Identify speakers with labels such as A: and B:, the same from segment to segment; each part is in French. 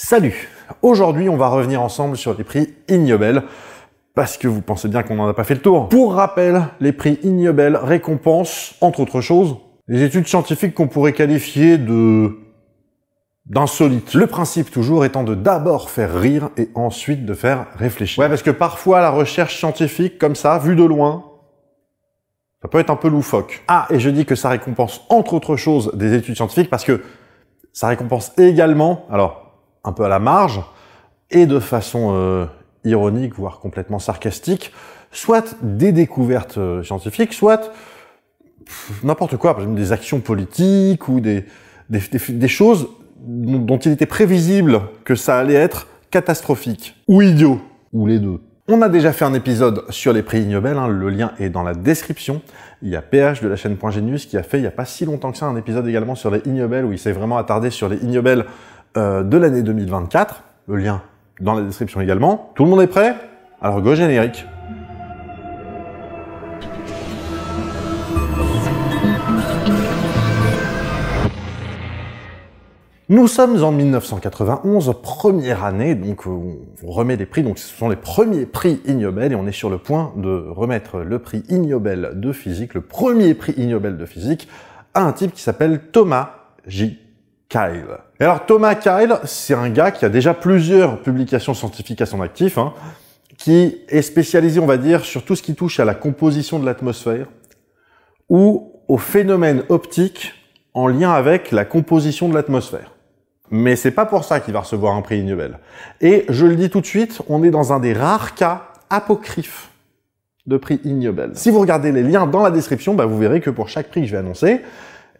A: Salut Aujourd'hui, on va revenir ensemble sur les prix Ignobel, parce que vous pensez bien qu'on n'en a pas fait le tour. Pour rappel, les prix Ignobel récompensent, entre autres choses, les études scientifiques qu'on pourrait qualifier de... d'insolites. Le principe toujours étant de d'abord faire rire et ensuite de faire réfléchir. Ouais, parce que parfois, la recherche scientifique, comme ça, vue de loin, ça peut être un peu loufoque. Ah, et je dis que ça récompense, entre autres choses, des études scientifiques, parce que ça récompense également, alors, un peu à la marge, et de façon euh, ironique, voire complètement sarcastique, soit des découvertes euh, scientifiques, soit n'importe quoi, des actions politiques ou des, choses dont, il était prévisible que ça allait être catastrophique ou idiot, ou les deux. On a déjà fait un épisode sur les prix Nobel, hein, le lien est dans la description. Il y a PH de la chaîne Point Genius qui a fait il n'y a pas si longtemps que ça un épisode également sur les Ignobel où il s'est vraiment attardé sur les Ignobel euh, de l'année 2024, le lien dans la description également. Tout le monde est prêt Alors go générique Nous sommes en 1991, première année, donc euh, on remet des prix, donc ce sont les premiers prix Ignobel et on est sur le point de remettre le prix Ignobel de physique, le premier prix Ignobel de physique, à un type qui s'appelle Thomas J. Kyle. Et alors Thomas Kyle, c'est un gars qui a déjà plusieurs publications scientifiques à son actif, hein, qui est spécialisé, on va dire, sur tout ce qui touche à la composition de l'atmosphère ou aux phénomènes optiques en lien avec la composition de l'atmosphère. Mais c'est pas pour ça qu'il va recevoir un prix Nobel. Et je le dis tout de suite, on est dans un des rares cas apocryphes de prix Nobel. Si vous regardez les liens dans la description, bah, vous verrez que pour chaque prix que je vais annoncer,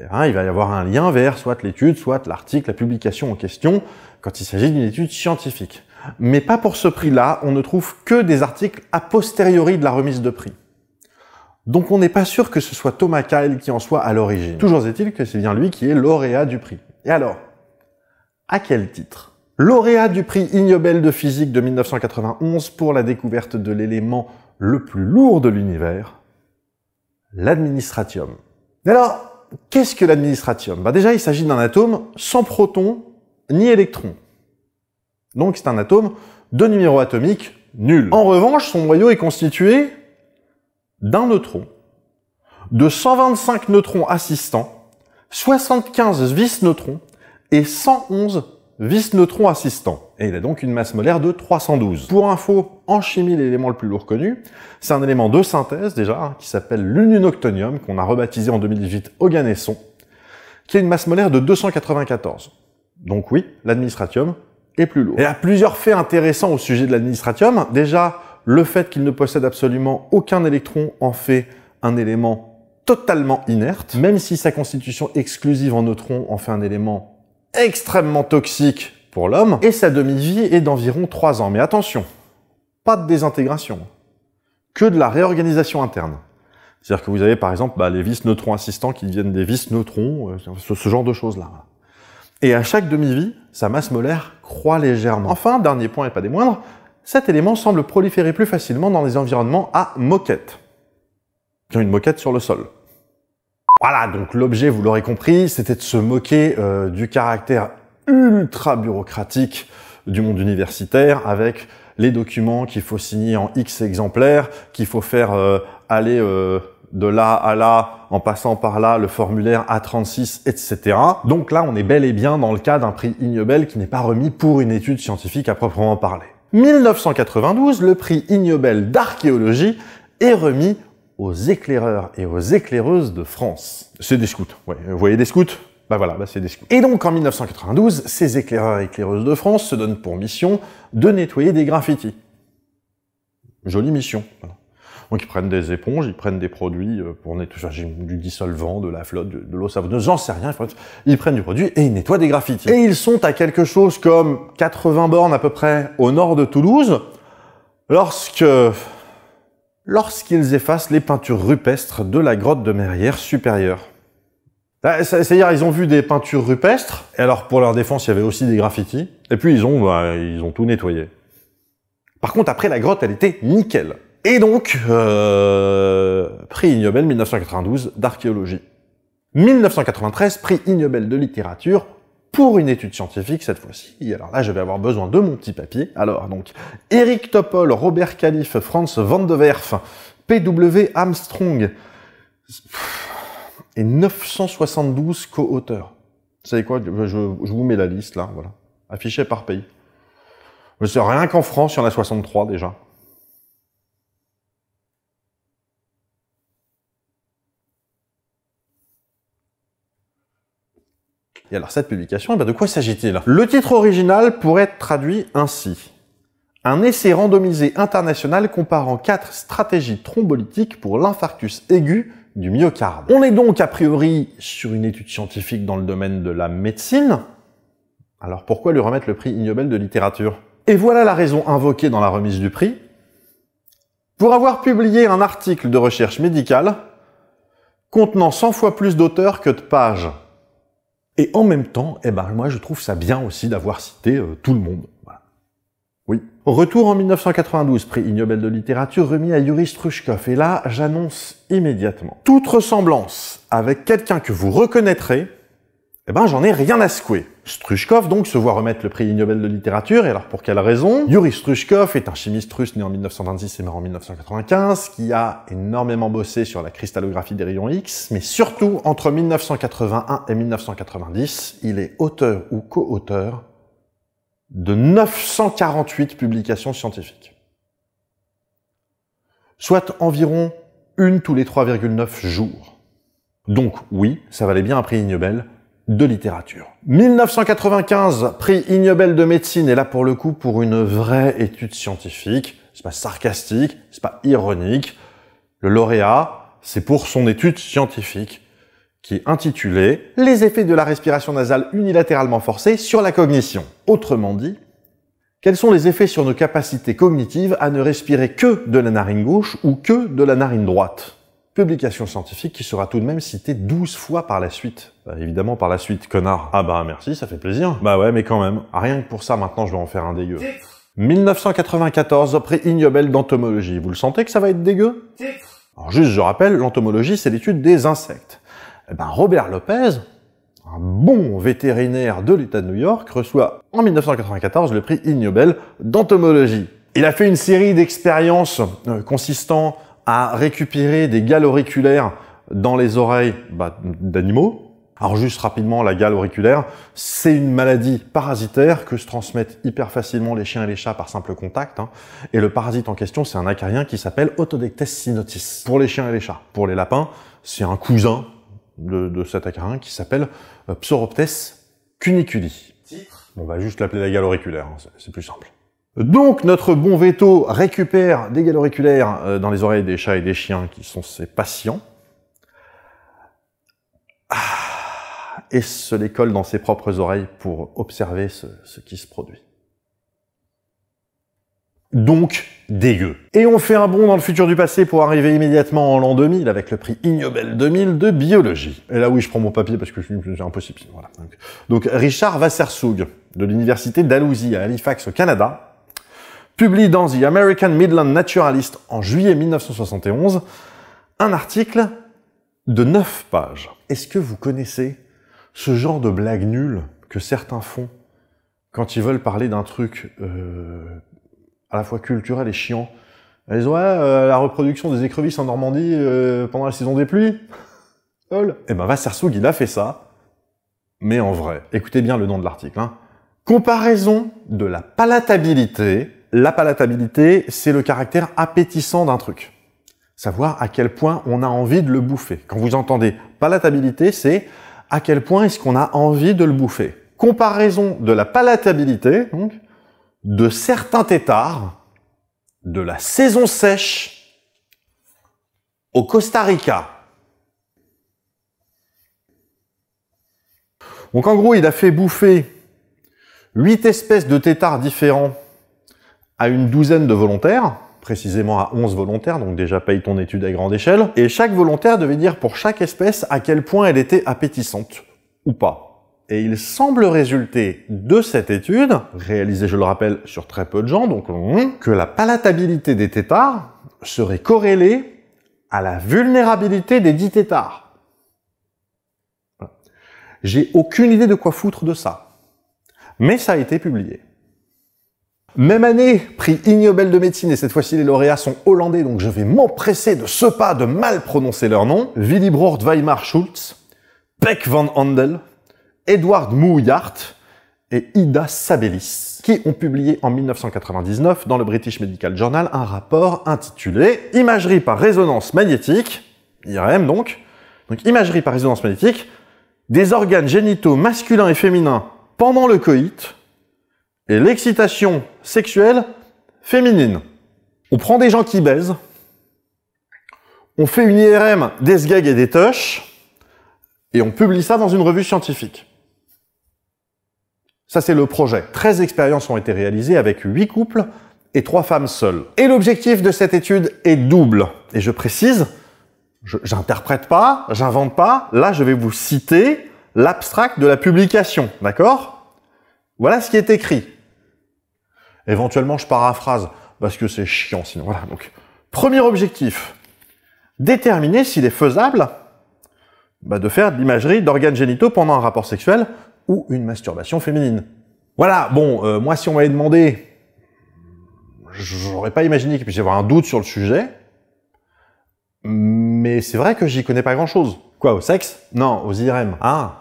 A: eh ben, il va y avoir un lien vers soit l'étude, soit l'article, la publication en question, quand il s'agit d'une étude scientifique. Mais pas pour ce prix-là, on ne trouve que des articles a posteriori de la remise de prix. Donc on n'est pas sûr que ce soit Thomas Kyle qui en soit à l'origine. Toujours est-il que c'est bien lui qui est lauréat du prix. Et alors À quel titre Lauréat du prix Ig de physique de 1991 pour la découverte de l'élément le plus lourd de l'univers, l'administratium. Et alors, qu'est-ce que l'administratium bah Déjà, il s'agit d'un atome sans proton ni électron. Donc c'est un atome de numéro atomique nul. En revanche, son noyau est constitué d'un neutron, de 125 neutrons assistants, 75 vice-neutrons et 111 vice-neutrons assistants et il a donc une masse molaire de 312. Pour info, en chimie, l'élément le plus lourd connu, c'est un élément de synthèse déjà, qui s'appelle l'ununoctonium, qu'on a rebaptisé en 2018 Oganesson, qui a une masse molaire de 294. Donc oui, l'administratium est plus lourd. Et il y a plusieurs faits intéressants au sujet de l'administratium. Déjà, le fait qu'il ne possède absolument aucun électron en fait un élément totalement inerte, même si sa constitution exclusive en neutrons en fait un élément extrêmement toxique pour l'homme, et sa demi-vie est d'environ 3 ans. Mais attention, pas de désintégration, que de la réorganisation interne. C'est-à-dire que vous avez par exemple bah, les vis neutrons assistants qui deviennent des vis neutrons, euh, ce, genre de choses-là. Et à chaque demi-vie, sa masse molaire croît légèrement. Enfin, dernier point et pas des moindres, cet élément semble proliférer plus facilement dans les environnements à moquette, qui ont une moquette sur le sol. Voilà, donc l'objet, vous l'aurez compris, c'était de se moquer euh, du caractère ultra bureaucratique du monde universitaire avec les documents qu'il faut signer en X exemplaires, qu'il faut faire euh, aller euh, de là à là, en passant par là, le formulaire A36, etc. Donc là, on est bel et bien dans le cas d'un prix Ignobel qui n'est pas remis pour une étude scientifique à proprement parler. 1992, le prix Ignobel d'archéologie est remis aux éclaireurs et aux éclaireuses de France. C'est des scouts, ouais. Vous voyez des scouts bah voilà, bah c'est Et donc en 1992, ces éclaireurs et éclaireuses de France se donnent pour mission de nettoyer des graffitis. Jolie mission. Donc ils prennent des éponges, ils prennent des produits euh, pour nettoyer du dissolvant, de la flotte, de, l'eau savonneuse, j'en sais rien. Ils prennent du produit et ils nettoient des graffitis. Et ils sont à quelque chose comme 80 bornes à peu près au nord de Toulouse, lorsque lorsqu'ils effacent les peintures rupestres de la grotte de Merrière supérieure. Bah, c'est-à-dire, ils ont vu des peintures rupestres, et alors pour leur défense, il y avait aussi des graffitis, et puis ils ont, bah, ils ont tout nettoyé. Par contre, après, la grotte, elle était nickel. Et donc, euh, prix ignobel, 1992 d'archéologie. 1993, prix ignobel de littérature pour une étude scientifique cette fois-ci. Alors là, je vais avoir besoin de mon petit papier. Alors donc, Eric Topol, Robert Calife, Franz van de Werf, P.W. Armstrong et 972 co-auteurs. Vous savez quoi je, vous mets la liste là, voilà, affichée par pays. C'est rien qu'en France, il y en a 63 déjà. Et alors cette publication, eh ben, de quoi s'agit-il Le titre original pourrait être traduit ainsi. Un essai randomisé international comparant quatre stratégies thrombolytiques pour l'infarctus aigu du myocarde. On est donc a priori sur une étude scientifique dans le domaine de la médecine. Alors pourquoi lui remettre le prix de littérature Et voilà la raison invoquée dans la remise du prix. Pour avoir publié un article de recherche médicale contenant 100 fois plus d'auteurs que de pages. Et en même temps, eh ben moi je trouve ça bien aussi d'avoir cité euh, tout le monde. Retour en 1992, prix Nobel de littérature remis à Yuri Strushkov. Et là, j'annonce immédiatement. Toute ressemblance avec quelqu'un que vous reconnaîtrez, eh ben, j'en ai rien à secouer. Strushkov, donc, se voit remettre le prix Nobel de littérature, et alors pour quelle raison Yuri Strushkov est un chimiste russe né en 1926 et mort en 1995, qui a énormément bossé sur la cristallographie des rayons X, mais surtout, entre 1981 et 1990, il est auteur ou co-auteur de 948 publications scientifiques, soit environ une tous les 3,9 jours. Donc oui, ça valait bien un prix ignobel Nobel de littérature. 1995, prix ignobel Nobel de médecine, est là pour le coup pour une vraie étude scientifique, c'est pas sarcastique, c'est pas ironique. Le lauréat, c'est pour son étude scientifique qui est intitulé Les effets de la respiration nasale unilatéralement forcée sur la cognition. Autrement dit, quels sont les effets sur nos capacités cognitives à ne respirer que de la narine gauche ou que de la narine droite Publication scientifique qui sera tout de même citée 12 fois par la suite. Bah, évidemment par la suite, connard. Ah bah merci, ça fait plaisir. Bah ouais, mais quand même. Ah, rien que pour ça, maintenant, je vais en faire un dégueu. 1994, prix ignobel d'entomologie. Vous le sentez que ça va être dégueu Alors juste, je rappelle, l'entomologie, c'est l'étude des insectes. Eh ben Robert Lopez, un bon vétérinaire de l'État de New York, reçoit en 1994 le prix Ignobel Nobel d'entomologie. Il a fait une série d'expériences euh, consistant à récupérer des gales auriculaires dans les oreilles bah, d'animaux. Alors juste rapidement, la gale auriculaire, c'est une maladie parasitaire que se transmettent hyper facilement les chiens et les chats par simple contact. Hein. Et le parasite en question, c'est un acarien qui s'appelle Autodectes sinotis. Pour les chiens et les chats. Pour les lapins, c'est un cousin de, cet acarin qui s'appelle euh, Psoroptes cuniculi. On va juste l'appeler la gale auriculaire, hein, c'est plus simple. Donc notre bon veto récupère des gales auriculaires euh, dans les oreilles des chats et des chiens qui sont ses patients. Ah, et se les colle dans ses propres oreilles pour observer ce qui se produit donc dégueu. Et on fait un bond dans le futur du passé pour arriver immédiatement en l'an 2000 avec le prix Ignobel 2000 de biologie. Et là oui, je prends mon papier parce que c'est impossible. Voilà. Donc Richard Vassersoug de l'université d'Alousie à Halifax au Canada publie dans The American Midland Naturalist en juillet 1971 un article de 9 pages. Est-ce que vous connaissez ce genre de blague nulle que certains font quand ils veulent parler d'un truc euh, à la fois culturel et chiant. Les disent ouais, euh, la reproduction des écrevisses en Normandie euh, pendant la saison des pluies. Hol. Eh ben Vassersoug, il a fait ça, mais en vrai. Écoutez bien le nom de l'article. Hein. Comparaison de la palatabilité. La palatabilité, c'est le caractère appétissant d'un truc. Savoir à quel point on a envie de le bouffer. Quand vous entendez palatabilité, c'est à quel point est-ce qu'on a envie de le bouffer. Comparaison de la palatabilité, donc, de certains têtards de la saison sèche au Costa Rica. Donc en gros, il a fait bouffer huit espèces de têtards différents à une douzaine de volontaires, précisément à 11 volontaires, donc déjà paye ton étude à grande échelle, et chaque volontaire devait dire pour chaque espèce à quel point elle était appétissante, ou pas et il semble résulter de cette étude, réalisée je le rappelle sur très peu de gens, donc hmm, que la palatabilité des têtards serait corrélée à la vulnérabilité des dix têtards. J'ai aucune idée de quoi foutre de ça. Mais ça a été publié. Même année, prix Ig Nobel de médecine, et cette fois-ci les lauréats sont hollandais, donc je vais m'empresser de ce pas de mal prononcer leur nom. Willy Weimar Schultz, Peck van Handel, Edward Mouillart et Ida Sabellis, qui ont publié en 1999 dans le British Medical Journal un rapport intitulé Imagerie par résonance magnétique, IRM donc, donc imagerie par résonance magnétique, des organes génitaux masculins et féminins pendant le coït et l'excitation sexuelle féminine. On prend des gens qui baisent, on fait une IRM des gags et des touches, et on publie ça dans une revue scientifique. Ça, c'est le projet. 13 expériences ont été réalisées avec 8 couples et 3 femmes seules. Et l'objectif de cette étude est double. Et je précise, j'interprète pas, j'invente pas. Là, je vais vous citer l'abstract de la publication, d'accord Voilà ce qui est écrit. Éventuellement, je paraphrase parce que c'est chiant sinon. Voilà. Donc, premier objectif déterminer s'il est faisable bah, de faire de l'imagerie d'organes génitaux pendant un rapport sexuel ou une masturbation féminine. Voilà, bon, euh, moi si on m'avait demandé, j'aurais pas imaginé qu'il puisse y avoir un doute sur le sujet, mais c'est vrai que j'y connais pas grand-chose. Quoi, au sexe Non, aux IRM. Ah,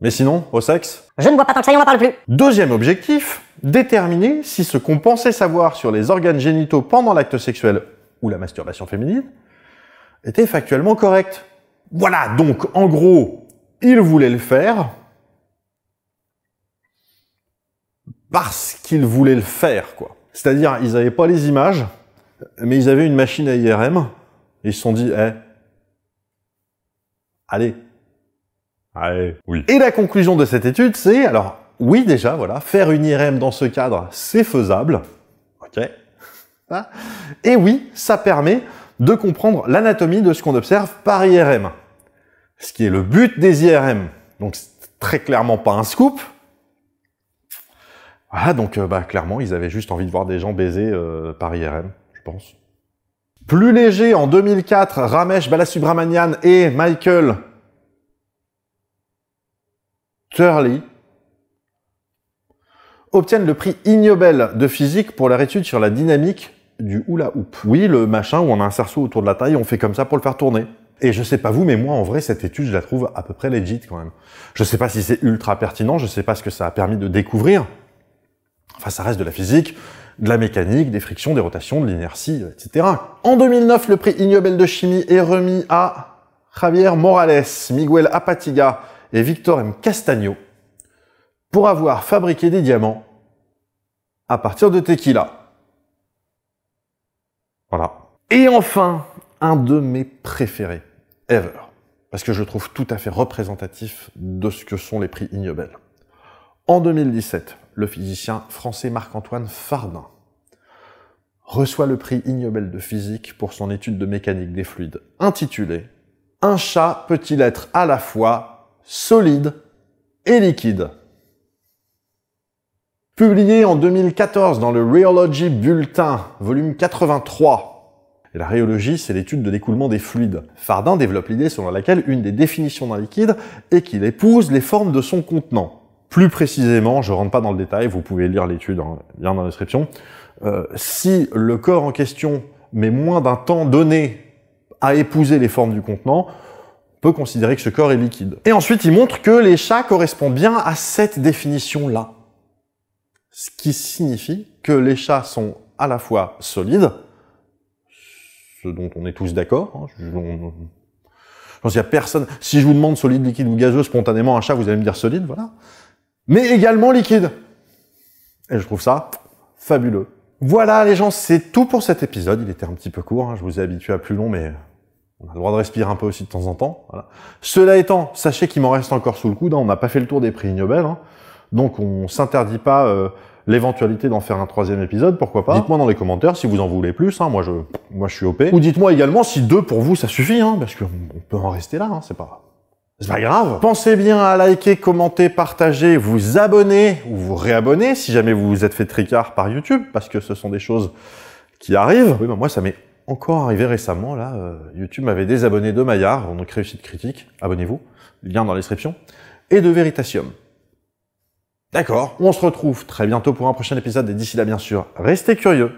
A: mais sinon, au sexe Je ne vois pas tant que ça y en parle plus. Deuxième objectif, déterminer si ce qu'on pensait savoir sur les organes génitaux pendant l'acte sexuel ou la masturbation féminine était factuellement correct. Voilà, donc en gros, il voulait le faire, parce qu'ils voulaient le faire, quoi. C'est-à-dire, ils n'avaient pas les images, mais ils avaient une machine à IRM, et ils se sont dit, eh, allez. Allez, oui. Et la conclusion de cette étude, c'est, alors, oui, déjà, voilà, faire une IRM dans ce cadre, c'est faisable. OK. Ah. et oui, ça permet de comprendre l'anatomie de ce qu'on observe par IRM. Ce qui est le but des IRM. Donc, c'est très clairement pas un scoop, ah, donc euh, bah, clairement, ils avaient juste envie de voir des gens baiser euh, par IRM, je pense. Plus léger, en 2004, Ramesh Balasubramanian et Michael Turley obtiennent le prix Ignobel de physique pour leur étude sur la dynamique du hula hoop. Oui, le machin où on a un cerceau autour de la taille, on fait comme ça pour le faire tourner. Et je sais pas vous, mais moi, en vrai, cette étude, je la trouve à peu près legit quand même. Je sais pas si c'est ultra pertinent, je sais pas ce que ça a permis de découvrir, Enfin, ça reste de la physique, de la mécanique, des frictions, des rotations, de l'inertie, euh, etc. En 2009, le prix Ignobel de chimie est remis à Javier Morales, Miguel Apatiga et Victor M. Castagno pour avoir fabriqué des diamants à partir de tequila. Voilà. Et enfin, un de mes préférés, ever, parce que je trouve tout à fait représentatif de ce que sont les prix Ignobel. En 2017, le physicien français Marc-Antoine Fardin reçoit le prix Ignobel de physique pour son étude de mécanique des fluides, intitulée Un chat peut-il être à la fois solide et liquide Publié en 2014 dans le Rheology Bulletin, volume 83, et la rhéologie, c'est l'étude de l'écoulement des fluides. Fardin développe l'idée selon laquelle une des définitions d'un liquide est qu'il épouse les formes de son contenant. Plus précisément, je rentre pas dans le détail, vous pouvez lire l'étude, en hein, lien dans la description. Euh, si le corps en question met moins d'un temps donné à épouser les formes du contenant, on peut considérer que ce corps est liquide. Et ensuite, il montre que les chats correspondent bien à cette définition-là. Ce qui signifie que les chats sont à la fois solides, ce dont on est tous d'accord, hein, je a personne. Si je vous demande solide, liquide ou gazeux, spontanément, un chat, vous allez me dire solide, voilà mais également liquide. Et je trouve ça fabuleux. Voilà les gens, c'est tout pour cet épisode. Il était un petit peu court, hein. je vous ai habitué à plus long, mais on a le droit de respirer un peu aussi de temps en temps. Cela étant, sachez qu'il m'en reste encore sous le coude. Hein. On n'a pas fait le tour des prix Nobel, hein. donc on s'interdit pas euh, l'éventualité d'en faire un troisième épisode, pourquoi pas. Dites-moi dans les commentaires si vous en voulez plus. Moi, je, moi, je suis op. Ou dites-moi également si deux pour vous ça suffit, parce qu'on peut en rester là. c'est pas c'est pas grave. Pensez bien à liker, commenter, partager, vous abonner ou vous réabonner si jamais vous vous êtes fait tricard par YouTube, parce que ce sont des choses qui arrivent. Oui, bah, moi, ça m'est encore arrivé récemment. Là, euh, YouTube m'avait désabonné de Maillard, donc réussite critique, abonnez-vous, lien dans la description, et de Veritasium. D'accord, on se retrouve très bientôt pour un prochain épisode, et d'ici là, bien sûr, restez curieux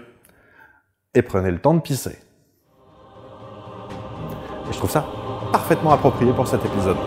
A: et prenez le temps de pisser. Et je trouve ça parfaitement approprié pour cet épisode.